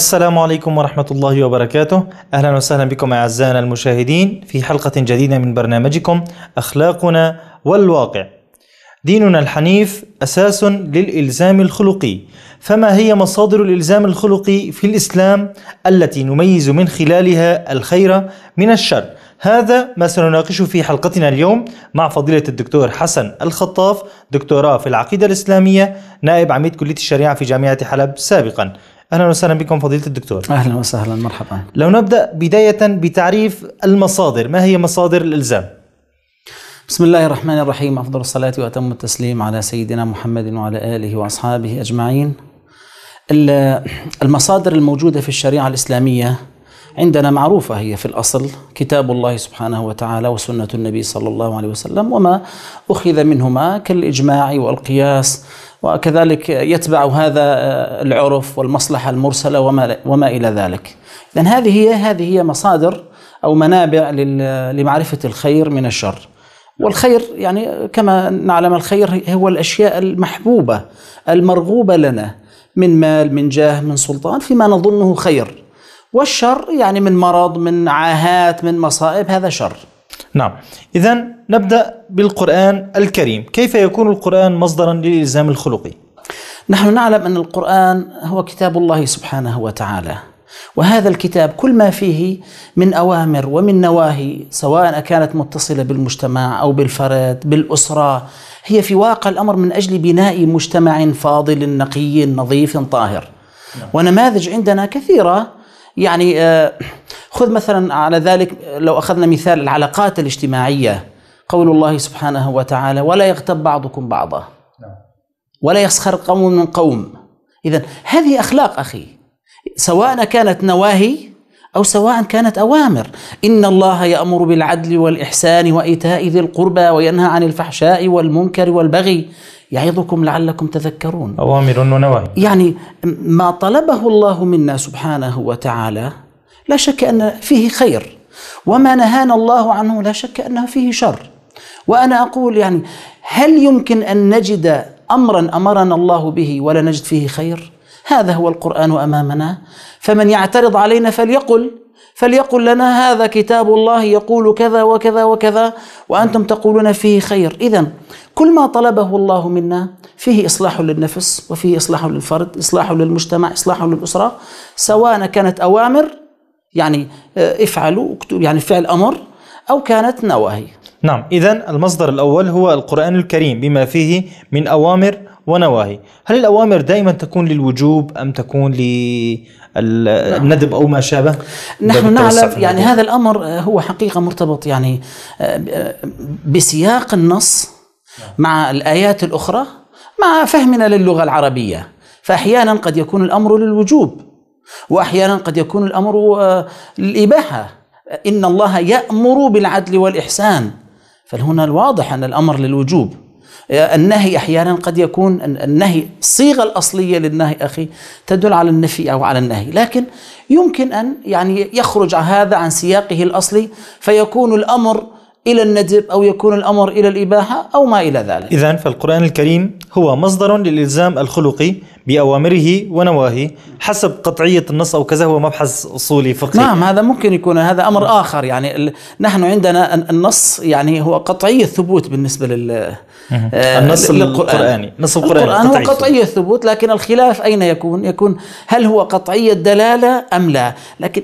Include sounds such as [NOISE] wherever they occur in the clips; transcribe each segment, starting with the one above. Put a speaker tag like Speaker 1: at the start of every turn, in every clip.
Speaker 1: السلام عليكم ورحمة الله وبركاته أهلا وسهلا بكم أعزائنا المشاهدين في حلقة جديدة من برنامجكم أخلاقنا والواقع ديننا الحنيف أساس للإلزام الخلقي فما هي مصادر الإلزام الخلقي في الإسلام التي نميز من خلالها الخير من الشر هذا ما سنناقشه في حلقتنا اليوم مع فضيلة الدكتور حسن الخطاف دكتوراه في العقيدة الإسلامية نائب عميد كلية الشريعة في جامعة حلب سابقا اهلا وسهلا بكم فضيله الدكتور اهلا وسهلا مرحبا لو نبدا بدايه بتعريف المصادر ما هي مصادر الالزام بسم الله الرحمن الرحيم افضل الصلاه واتم التسليم على سيدنا
Speaker 2: محمد وعلى اله واصحابه اجمعين المصادر الموجوده في الشريعه الاسلاميه عندنا معروفة هي في الأصل كتاب الله سبحانه وتعالى وسنة النبي صلى الله عليه وسلم وما أخذ منهما كالإجماع والقياس وكذلك يتبع هذا العرف والمصلحة المرسلة وما, وما إلى ذلك إذن هذه هي هذه هي مصادر أو منابع لمعرفة الخير من الشر والخير يعني كما نعلم الخير هو الأشياء المحبوبة المرغوبة لنا من مال من جاه من سلطان فيما نظنه خير والشر يعني من مرض من عاهات من مصائب هذا شر
Speaker 1: نعم إذا نبدأ بالقرآن الكريم كيف يكون القرآن مصدرا للإلزام الخلقي نحن نعلم أن القرآن هو كتاب الله سبحانه وتعالى
Speaker 2: وهذا الكتاب كل ما فيه من أوامر ومن نواهي سواء كانت متصلة بالمجتمع أو بالفرد بالأسرة هي في واقع الأمر من أجل بناء مجتمع فاضل نقي نظيف طاهر نعم. ونماذج عندنا كثيرة يعني آه، خذ مثلا على ذلك لو أخذنا مثال العلاقات الاجتماعية قول الله سبحانه وتعالى ولا يغتب بعضكم بعضا نعم. ولا يسخر قوم من قوم إذا هذه أخلاق أخي سواء كانت نواهي أو سواء كانت أوامر إن الله يأمر بالعدل والإحسان وإيتاء ذي القربى وينهى عن الفحشاء والمنكر والبغي يعظكم لعلكم تذكرون
Speaker 1: أوامر ونواهي
Speaker 2: يعني ما طلبه الله منا سبحانه وتعالى لا شك أن فيه خير وما نهانا الله عنه لا شك أنه فيه شر وأنا أقول يعني هل يمكن أن نجد أمرا أمرنا الله به ولا نجد فيه خير هذا هو القرآن أمامنا فمن يعترض علينا فليقل فليقل لنا هذا كتاب الله يقول كذا وكذا وكذا وانتم تقولون فيه خير، اذا كل ما طلبه الله منا فيه اصلاح للنفس وفيه اصلاح للفرد، اصلاح للمجتمع، اصلاح للاسره، سواء كانت اوامر يعني آه، افعلوا يعني فعل امر او كانت
Speaker 1: نواهي. نعم، اذا المصدر الاول هو القران الكريم بما فيه من اوامر ونواهي هل الأوامر دائما تكون للوجوب أم تكون للندب نعم. أو ما شابه نحن نعلم يعني هذا الأمر آه، هو حقيقة مرتبط يعني
Speaker 2: آه، آه، بسياق النص نعم. مع الآيات الأخرى مع فهمنا للغة العربية فأحيانا قد يكون الأمر للوجوب وأحيانا قد يكون الأمر للإباحة إن الله يأمر بالعدل والإحسان فهنا الواضح أن الأمر للوجوب النهي أحيانا قد يكون النهي الصيغة الأصلية للنهي أخي تدل على النفي أو على النهي لكن يمكن أن يعني يخرج هذا عن سياقه الأصلي فيكون الأمر إلى الندب أو يكون الأمر إلى الإباحة أو ما إلى ذلك
Speaker 1: إذا فالقرآن الكريم هو مصدر للإلزام الخلقي بأوامره ونواهيه حسب قطعية النص أو كذا هو مبحث أصولي فقهي نعم هذا ممكن يكون هذا أمر نعم. آخر يعني نحن عندنا
Speaker 2: النص يعني هو قطعية ثبوت بالنسبة لل آه، النص القرآني النص آه، القرآني القرآن هو قطعية ثبوت لكن الخلاف أين يكون يكون هل هو قطعية دلالة أم لا لكن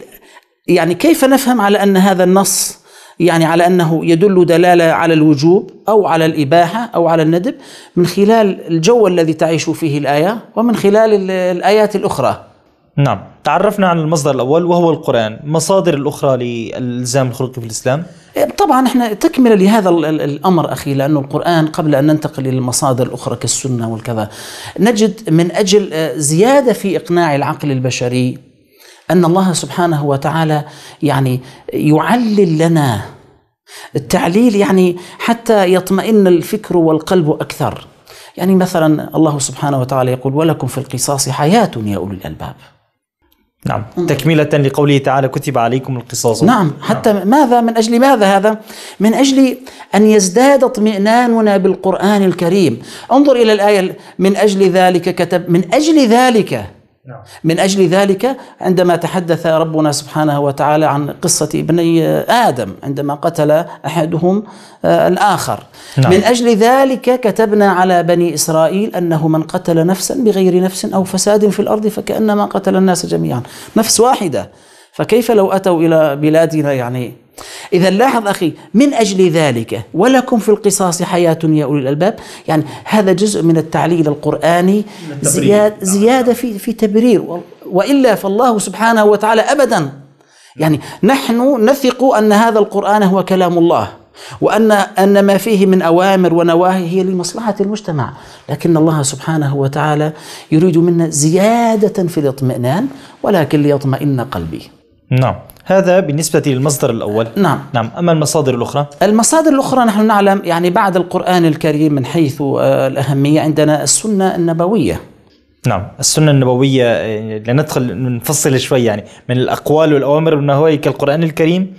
Speaker 2: يعني كيف نفهم على أن هذا النص يعني على أنه يدل دلالة على الوجوب أو على الإباحة أو على الندب من خلال الجو
Speaker 1: الذي تعيش فيه الآية ومن خلال الآيات الأخرى نعم تعرفنا عن المصدر الأول وهو القرآن مصادر الأخرى للزام الخلق في الإسلام إيه، طبعا
Speaker 2: احنا تكملة لهذا الأمر أخي لأنه القرآن قبل أن ننتقل الى المصادر الأخرى كالسنة والكذا نجد من أجل آه، زيادة في إقناع العقل البشري ان الله سبحانه وتعالى يعني يعلل لنا التعليل يعني حتى يطمئن الفكر والقلب اكثر يعني مثلا الله سبحانه وتعالى يقول ولكم في القصاص حياه يا اولي الالباب نعم,
Speaker 1: نعم. تكملة لقوله تعالى كتب عليكم القصاص نعم, نعم.
Speaker 2: حتى نعم. ماذا من أجل ماذا هذا من أجل أن يزداد اطمئناننا بالقرآن الكريم انظر إلى الآية من أجل ذلك كتب من أجل ذلك نعم. من أجل ذلك عندما تحدث ربنا سبحانه وتعالى عن قصة ابني آدم عندما قتل أحدهم آه، الآخر نعم. من أجل ذلك كتبنا على بني إسرائيل أنه من قتل نفسا بغير نفس أو فساد في الأرض فكأنما قتل الناس جميعا نفس واحدة فكيف لو أتوا إلى بلادنا يعني إذا لاحظ أخي من أجل ذلك ولكم في القصاص حياة يا أولي الألباب يعني هذا جزء من التعليل القرآني زيادة, نعم. زيادة في, في تبرير وإلا فالله سبحانه وتعالى أبدا يعني نحن نثق أن هذا القرآن هو كلام الله وأن أن ما فيه من أوامر ونواهي هي لمصلحة المجتمع لكن الله سبحانه وتعالى يريد منا زيادة في الاطمئنان ولكن ليطمئن
Speaker 1: قلبي نعم هذا بالنسبة للمصدر الأول نعم نعم أما المصادر الأخرى
Speaker 2: المصادر الأخرى نحن نعلم يعني بعد القرآن الكريم من حيث آه، الأهمية عندنا السنة النبوية
Speaker 1: نعم السنة النبوية آه، لندخل نفصل شوي يعني من الأقوال والأوامر من هو كالقرآن الكريم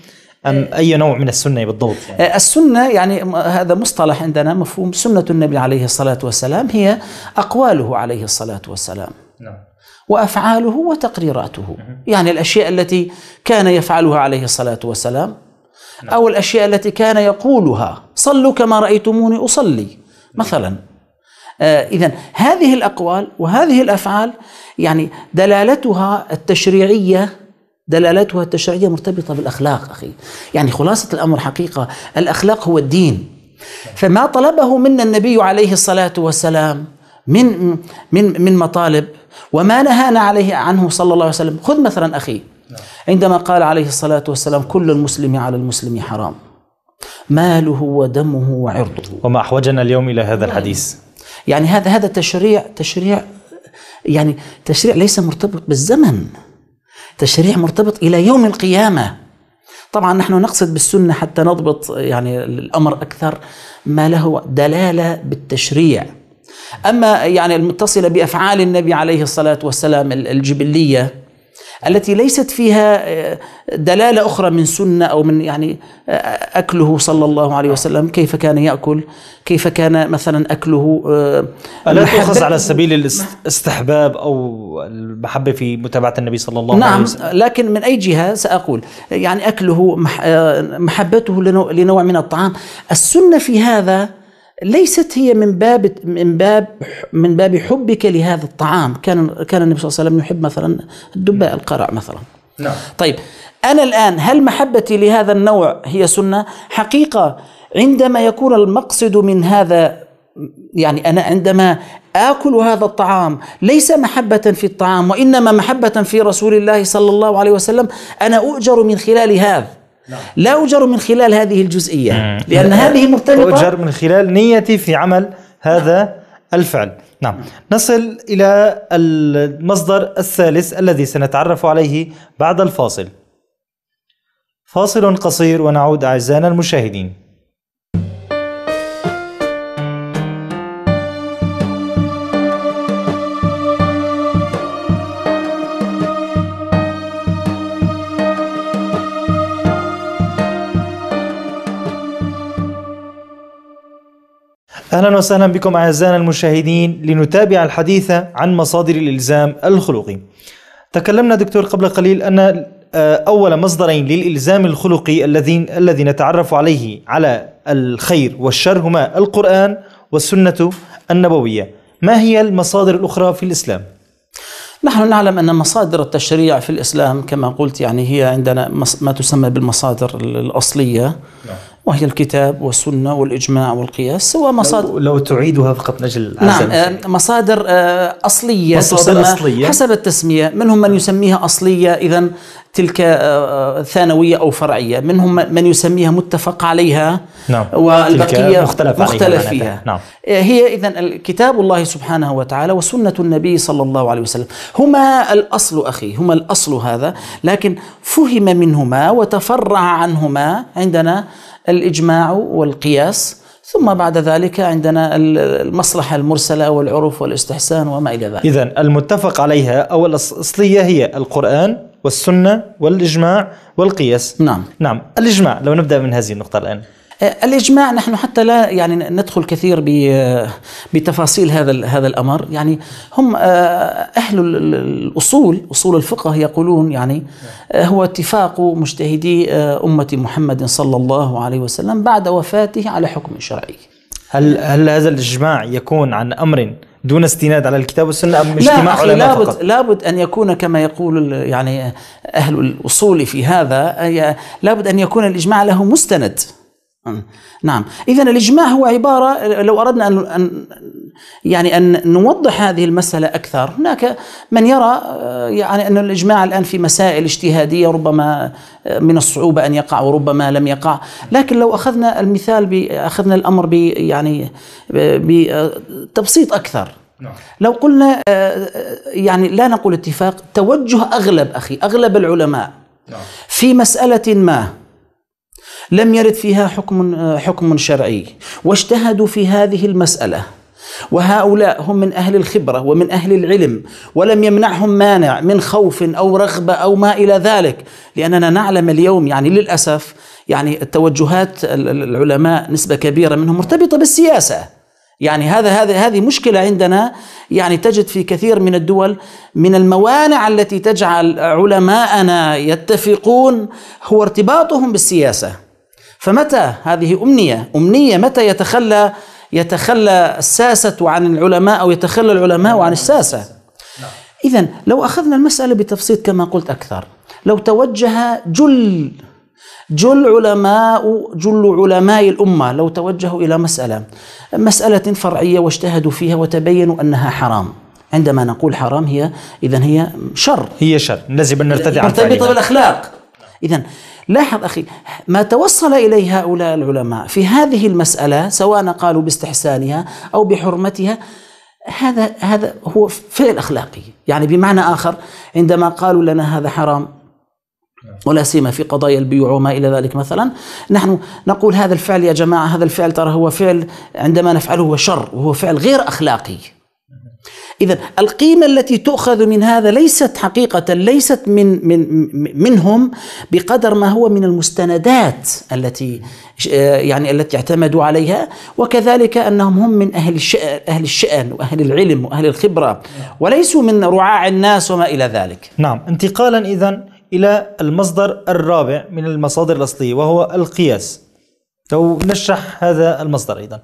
Speaker 1: أم آه. أي نوع من السنة بالضبط
Speaker 2: يعني؟ السنة يعني هذا مصطلح عندنا مفهوم سنة النبي عليه الصلاة والسلام هي أقواله عليه الصلاة والسلام نعم وافعاله وتقريراته يعني الاشياء التي كان يفعلها عليه الصلاه والسلام نعم. او الاشياء التي كان يقولها صلوا كما رايتموني اصلي مثلا آه اذا هذه الاقوال وهذه الافعال يعني دلالتها التشريعيه دلالتها التشريعيه مرتبطه بالاخلاق اخي يعني خلاصه الامر حقيقه الاخلاق هو الدين فما طلبه منا النبي عليه الصلاه والسلام من من من مطالب وما نهانا عليه عنه صلى الله عليه وسلم خذ مثلا أخي نعم. عندما قال عليه الصلاة والسلام كل المسلم على المسلم حرام ماله ودمه
Speaker 1: وعرضه وما أحوجنا اليوم إلى هذا الحديث
Speaker 2: يعني هذا هذا تشريع تشريع يعني تشريع ليس مرتبط بالزمن تشريع مرتبط إلى يوم القيامة طبعا نحن نقصد بالسنة حتى نضبط يعني الأمر أكثر ما له دلالة بالتشريع أما يعني المتصلة بأفعال النبي عليه الصلاة والسلام الجبلية التي ليست فيها آه، دلالة أخرى من سنة أو من يعني آه، أكله صلى الله عليه وسلم كيف كان يأكل كيف كان مثلا أكله آه، ألا تؤخذ على سبيل
Speaker 1: الاستحباب أو المحبة في متابعة النبي صلى الله نعم عليه وسلم
Speaker 2: نعم لكن من أي جهة سأقول يعني أكله محبته لنوع من الطعام السنة في هذا ليست هي من باب من باب من باب حبك لهذا الطعام كان كان النبي صلى الله عليه وسلم يحب مثلا الدباء نعم. القرع مثلا نعم طيب انا الان هل محبتي لهذا النوع هي سنه حقيقه عندما يكون المقصد من هذا يعني انا عندما اكل هذا الطعام ليس محبه في الطعام وانما محبه في رسول الله صلى
Speaker 1: الله عليه وسلم انا اؤجر من خلال هذا نعم. لا أجر من خلال هذه الجزئية لأن هذه مرتبطة أجر من خلال نيتي في عمل هذا نعم. الفعل نعم. نعم نصل إلى المصدر الثالث الذي سنتعرف عليه بعد الفاصل فاصل قصير ونعود أعزائنا المشاهدين أهلا وسهلا بكم أعزائنا المشاهدين لنتابع الحديث عن مصادر الإلزام الخلقي تكلمنا دكتور قبل قليل أن آه، أول مصدرين للإلزام الخلقي الذي الذي نتعرف عليه على الخير والشر هما القرآن والسنة النبوية ما هي المصادر الأخرى في الإسلام؟ نحن نعلم أن مصادر التشريع في الإسلام
Speaker 2: كما قلت يعني هي عندنا ما تسمى بالمصادر الأصلية نعم. وهي الكتاب والسنة والإجماع والقياس ومصادر لو, لو تعيدها فقط نجل نعم آه، مصادر آه، أصلية مصادر أصلية حسب التسمية منهم من يسميها أصلية إذا تلك آه، آه، ثانوية أو فرعية منهم من يسميها متفق عليها نعم. والبقية مختلف, مختلف فيها نعم. آه، هي إذا كتاب الله سبحانه وتعالى وسنة النبي صلى الله عليه وسلم هما الأصل أخي هما الأصل هذا لكن فهم منهما وتفرع عنهما عندنا الإجماع والقياس ثم بعد ذلك عندنا المصلحة المرسلة والعرف
Speaker 1: والاستحسان وما إلى ذلك إذا المتفق عليها أو الأصلية هي القرآن والسنة والإجماع والقياس نعم نعم الإجماع لو نبدأ من هذه النقطة الآن أه، الاجماع نحن حتى لا يعني ندخل كثير أه، بتفاصيل هذا هذا
Speaker 2: الامر يعني هم أه، اهل الاصول اصول الفقه يقولون يعني هو اتفاق مجتهدي امه محمد صلى الله عليه وسلم بعد وفاته على حكم شرعي
Speaker 1: هل هل هذا الاجماع يكون عن امر دون استناد على الكتاب والسنة أم اجتماع لا أخي علماء لابد, فقط. لابد أن
Speaker 2: يكون كما يقول يعني آه، أهل الأصول في هذا آه، لابد أن يكون الإجماع له مستند نعم إذا الإجماع هو عبارة لو أردنا أن يعني أن نوضح هذه المسألة أكثر هناك من يرى آه، يعني أن الإجماع الآن في مسائل اجتهادية ربما آه، من الصعوبة أن يقع وربما لم يقع لكن لو أخذنا المثال أخذنا الأمر ب يعني بتبسيط أكثر نعم. لو قلنا آه، يعني لا نقول اتفاق توجه أغلب أخي أغلب العلماء نعم. في مسألة ما لم يرد فيها حكم حكم شرعي واجتهدوا في هذه المسألة وهؤلاء هم من أهل الخبرة ومن أهل العلم ولم يمنعهم مانع من خوف أو رغبة أو ما إلى ذلك لأننا نعلم اليوم يعني للأسف يعني التوجهات العلماء نسبة كبيرة منهم مرتبطة بالسياسة يعني هذا هذه هذه مشكله عندنا يعني تجد في كثير من الدول من الموانع التي تجعل علماءنا يتفقون هو ارتباطهم بالسياسه فمتى هذه امنيه امنيه متى يتخلى يتخلى الساسة عن العلماء أو يتخلى العلماء عن الساسة إذا لو أخذنا المسألة بتفصيل كما قلت أكثر لو توجه جل جل علماء جل علماء الأمة لو توجهوا إلى مسألة مسألة فرعية واجتهدوا فيها وتبينوا أنها حرام عندما نقول حرام هي إذا هي شر
Speaker 1: هي شر لازم أن نرتدي عن مرتبطة بالأخلاق
Speaker 2: إذا لاحظ أخي ما توصل إليه هؤلاء العلماء في هذه المسألة سواء قالوا باستحسانها أو بحرمتها هذا هذا هو فعل أخلاقي يعني بمعنى آخر عندما قالوا لنا هذا حرام ولا سيما في قضايا البيوع وما الى ذلك مثلا نحن نقول هذا الفعل يا جماعه هذا الفعل ترى هو فعل عندما نفعله هو شر وهو فعل غير اخلاقي إذا القيمة التي تؤخذ من هذا ليست حقيقة ليست من من منهم بقدر ما هو من المستندات التي آه، يعني التي اعتمدوا عليها وكذلك أنهم هم من أهل الشأن أهل الشأن وأهل العلم
Speaker 1: وأهل الخبرة وليسوا من رعاع الناس وما إلى ذلك. نعم انتقالا إذا إلى المصدر الرابع من المصادر الأصلية وهو القياس. لو نشرح هذا المصدر أيضا.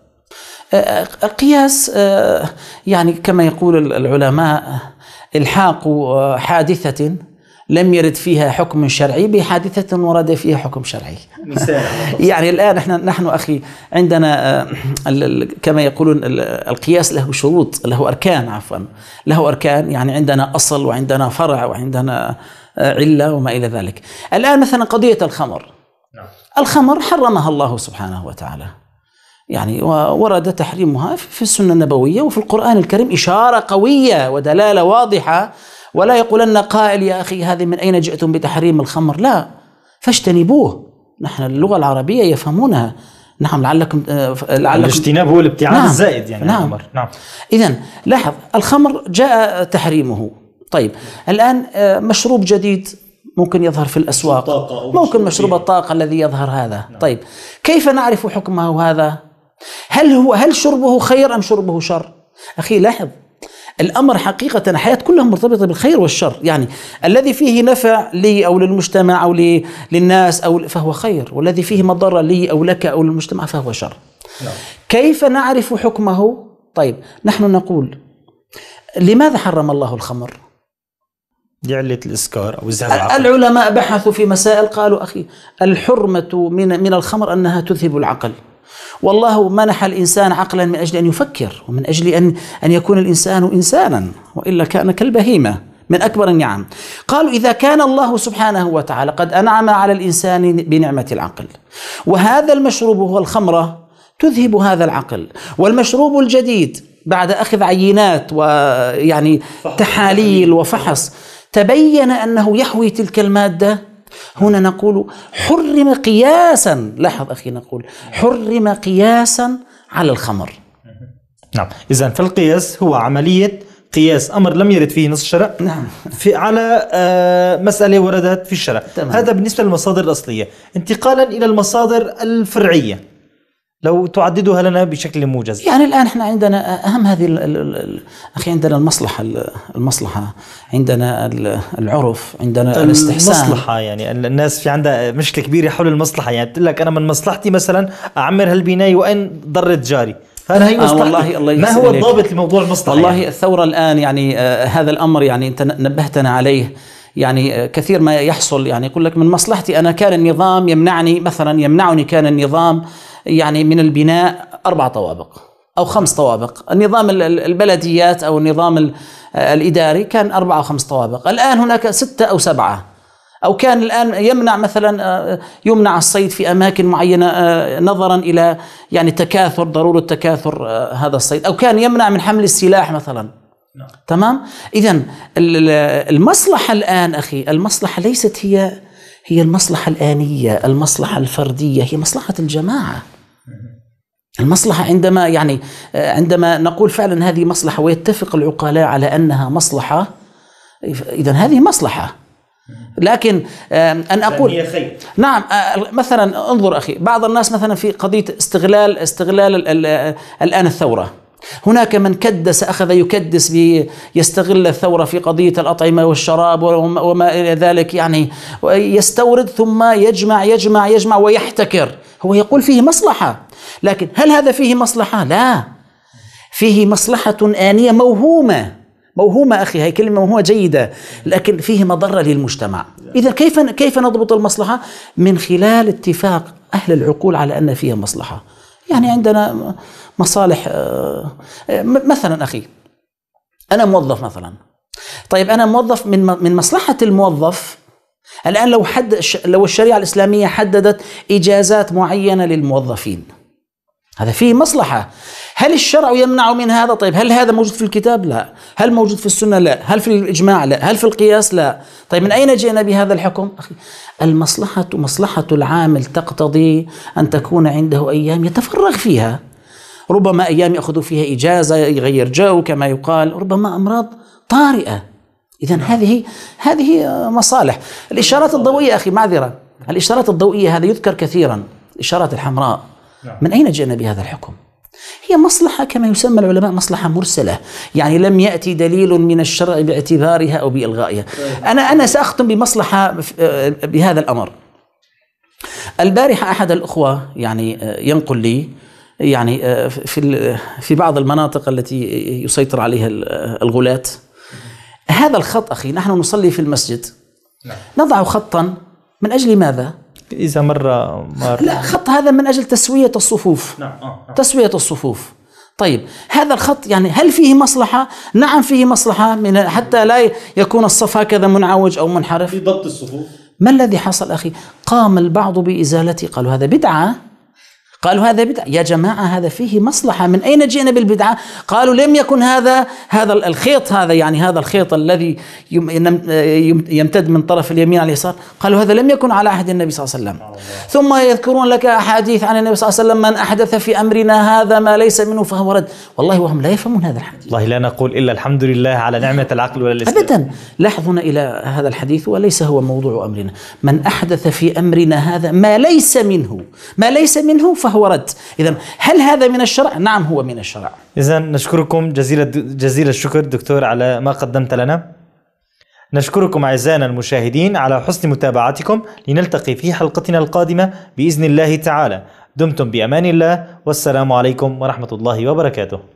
Speaker 2: قياس آه، يعني كما يقول العلماء الحاق آه، حادثه لم يرد فيها حكم شرعي بحادثة ورد فيها حكم شرعي [LAUGHS] يعني الآن احنا نحن أخي عندنا آه، كما يقولون القياس له شروط له أركان عفوا له أركان يعني عندنا أصل وعندنا فرع وعندنا علة وما إلى ذلك الآن مثلا قضية الخمر نعم. الخمر حرمها الله سبحانه وتعالى يعني ورد تحريمها في السنة النبوية وفي القرآن الكريم إشارة قوية ودلالة واضحة ولا يقولن قائل يا أخي هذه من أين جئتم بتحريم الخمر لا فاجتنبوه نحن اللغة العربية يفهمونها نعم لعلكم آه، لعلكم الاجتناب هو الابتعاد نعم الزائد يعني نعم نعم إذا لاحظ الخمر جاء تحريمه طيب الآن آه، مشروب جديد ممكن يظهر في الأسواق ممكن مشروب الطاقة الذي يظهر هذا نعم. طيب كيف نعرف حكمه هذا هل هو هل شربه خير أم شربه شر أخي لاحظ الأمر حقيقة الحياة كلها مرتبطة بالخير والشر يعني الذي فيه نفع لي أو للمجتمع أو لي للناس أو فهو خير والذي فيه مضرة لي أو لك أو للمجتمع فهو شر نعم. كيف نعرف حكمه طيب نحن نقول لماذا حرم الله الخمر
Speaker 1: لعلة الإسكار أو الزهر
Speaker 2: العلماء بحثوا في مسائل قالوا أخي الحرمة من, من الخمر أنها تذهب العقل والله منح الإنسان عقلا من أجل أن يفكر ومن أجل أن, أن يكون الإنسان إنسانا وإلا كان كالبهيمة من أكبر النعم قالوا إذا كان الله سبحانه وتعالى قد أنعم على الإنسان بنعمة العقل وهذا المشروب هو الخمرة تذهب هذا العقل والمشروب الجديد بعد أخذ عينات ويعني تحاليل وفحص تبين أنه يحوي تلك المادة هنا نقول حرم قياسا لاحظ أخي نقول حرم قياسا
Speaker 1: على الخمر نعم إذا فالقياس هو عملية قياس امر لم يرد فيه نص الشرع نعم في على آه، مساله وردت في الشرع هذا بالنسبه للمصادر الاصليه انتقالا الى المصادر الفرعيه لو تعددها لنا بشكل موجز يعني
Speaker 2: الان احنا عندنا اهم هذه اخي عندنا المصلحه المصلحه عندنا العرف عندنا الاستحسان المصلحه
Speaker 1: يعني الناس في عندها مشكله كبيره حول المصلحه يعني بتقول لك انا من مصلحتي مثلا اعمر هالبنايه وان ضرت جاري هذا هي مصلحة. آه والله الله ما هو الضابط لموضوع المصلحه والله يعني.
Speaker 2: الثوره الان يعني آه هذا الامر يعني انت نبهتنا عليه يعني آه، كثير ما يحصل يعني يقول لك من مصلحتي أنا كان النظام يمنعني مثلا يمنعني كان النظام يعني من البناء أربع طوابق أو خمس طوابق النظام البلديات أو النظام آه، الإداري كان أربعة أو خمس طوابق الآن هناك ستة أو سبعة أو كان الآن يمنع مثلا آه، يمنع الصيد في أماكن معينة نظرا إلى يعني تكاثر ضرورة تكاثر هذا الصيد أو كان يمنع من حمل السلاح مثلا نعم. تمام اذا المصلحه الان اخي المصلحه ليست هي هي المصلحه الانيه المصلحه الفرديه هي مصلحه الجماعه المصلحة عندما يعني عندما نقول فعلا هذه مصلحة ويتفق العقلاء على أنها مصلحة إذا هذه مصلحة لكن أن أقول نعم آه، مثلا انظر أخي بعض الناس مثلا في قضية استغلال استغلال الآن الثورة هناك من كدس أخذ يكدس يستغل الثورة في قضية الأطعمة والشراب وما إلى ذلك يعني يستورد ثم يجمع يجمع يجمع ويحتكر هو يقول فيه مصلحة لكن هل هذا فيه مصلحة؟ لا فيه مصلحة آنية موهومة موهومة أخي هي كلمة موهومة جيدة لكن فيه مضرة للمجتمع إذا كيف كيف نضبط المصلحة؟ من خلال اتفاق أهل العقول على أن فيها مصلحة يعني عندنا مصالح آه، مثلا أخي أنا موظف مثلا طيب أنا موظف من من مصلحة الموظف الآن لو حد لو الشريعة الإسلامية حددت إجازات معينة للموظفين هذا فيه مصلحة هل الشرع يمنع من هذا طيب هل هذا موجود في الكتاب لا هل موجود في السنة لا هل في الإجماع لا هل في القياس لا طيب من أين جئنا بهذا الحكم أخي المصلحة مصلحة العامل تقتضي أن تكون عنده أيام يتفرغ فيها ربما أيام يأخذ فيها إجازة يغير جو كما يقال ربما أمراض طارئة إذا هذه هذه مصالح الإشارات الضوئية أخي معذرة الإشارات الضوئية هذا يذكر كثيرا الإشارات الحمراء نعم. من أين جئنا بهذا الحكم؟ هي مصلحة كما يسمى العلماء مصلحة مرسلة يعني لم يأتي دليل من الشرع باعتبارها أو بإلغائها نعم. أنا أنا سأختم بمصلحة آه، بهذا الأمر البارحة أحد الأخوة يعني آه، ينقل لي يعني آه، في في بعض المناطق التي يسيطر عليها الغلاة هذا الخط أخي نحن نصلي في المسجد نعم. نضع خطا من أجل ماذا؟ اذا مره مره لا خط هذا من اجل تسويه الصفوف نعم آه، آه. تسويه الصفوف طيب هذا الخط يعني هل فيه مصلحة؟ نعم فيه مصلحة من حتى لا يكون الصف هكذا منعوج أو منحرف في ضبط الصفوف ما الذي حصل أخي؟ قام البعض بإزالته قالوا هذا بدعة قالوا هذا بدعة يا جماعة هذا فيه مصلحة من أين جئنا بالبدعة قالوا لم يكن هذا هذا الخيط هذا يعني هذا الخيط الذي يمتد من طرف اليمين على اليسار قالوا هذا لم يكن على عهد النبي صلى الله عليه وسلم ثم يذكرون لك أحاديث عن النبي صلى الله عليه وسلم من أحدث في أمرنا هذا ما ليس منه فهو رد والله وهم لا يفهمون هذا الحديث
Speaker 1: والله لا نقول إلا الحمد لله على نعمة العقل ولا الاسلام
Speaker 2: أبدا لاحظنا إلى هذا الحديث وليس هو موضوع أمرنا من أحدث في أمرنا هذا ما ليس منه ما ليس منه فهو هو رد إذا هل هذا من الشرع؟ نعم هو من الشرع
Speaker 1: إذا نشكركم جزيل, جزيل الشكر دكتور على ما قدمت لنا نشكركم أعزائنا المشاهدين على حسن متابعتكم لنلتقي في حلقتنا القادمة بإذن الله تعالى دمتم بأمان الله والسلام عليكم ورحمة الله وبركاته